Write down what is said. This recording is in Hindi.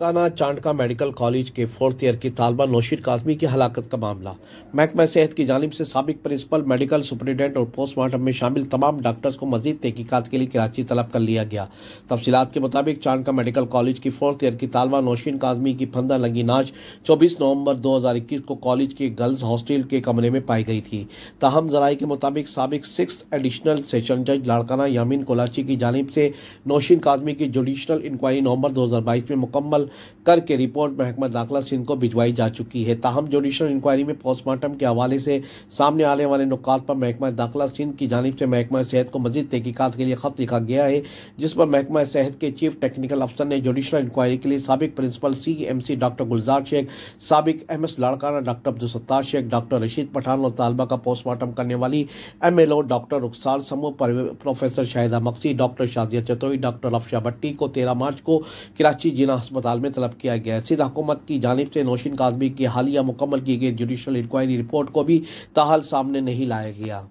काना चांडका मेडिकल कॉलेज के फोर्थ ईयर की तालबा नौशीर काजमी की हलाकत का मामला महकमा सेहत की जानब से सबक प्रिंसिपल मेडिकल सुप्रिटेंडेंट और पोस्टमार्टम में शामिल तमाम डॉक्टर्स को मजीद तहकीकत के लिए कराची तलब कर लिया गया तफसीत के मुताबिक चांडका मेडिकल कॉलेज की फोर्थ ईयर की तालबा नौशीन काजमी की फंदा लगी नाच चौबीस नवम्बर दो हज़ार इक्कीस को कॉलेज के गर्ल्स हॉस्टल के कमरे में पाई गई थी ताहम जराये के मुताबिक सबक सिक्स एडिशनल सेशन जज लाड़काना यामीन कोलाची की जानब से नौशीन काजमी की जुडिशल इंक्वायरी नवंबर दो हज़ार बाईस में मुकम्मल करके रिपोर्ट महकमा दाखिला सिंध को भिजवाई जा चुकी है ताहम जुडिशल इंक्वायरी में पोस्टमार्टम के हवाले से सामने आने वाले नुकात पर महकमा दाखिला सिंध की जानब से महकमा सेहत को मजीद तहकीकत के लिए खत लिखा गया है जिस पर महकमा सेहत के चीफ टेक्निकल अफसर ने जुडिशल इंक्वायरी के लिए सबक principal C M C doctor Gulzar Shaikh सबक M S Larkana doctor Abdulsattar Shaikh doctor Rashid Pathan और तालबा का पोस्टमार्टम करने वाली M L O doctor Rukhsar समूह professor Shahida Maksi doctor Shazia Chatoi doctor Afsha Bhatti को तेरह मार्च को कराची जिला अस्पताल साल में तलब किया गया सिंध हुकूमत की जानब से नौशीन काजमी की हालिया मुकम्मल की गई जुडिशल इंक्वायरी रिपोर्ट को भी ताहल सामने नहीं लाया गया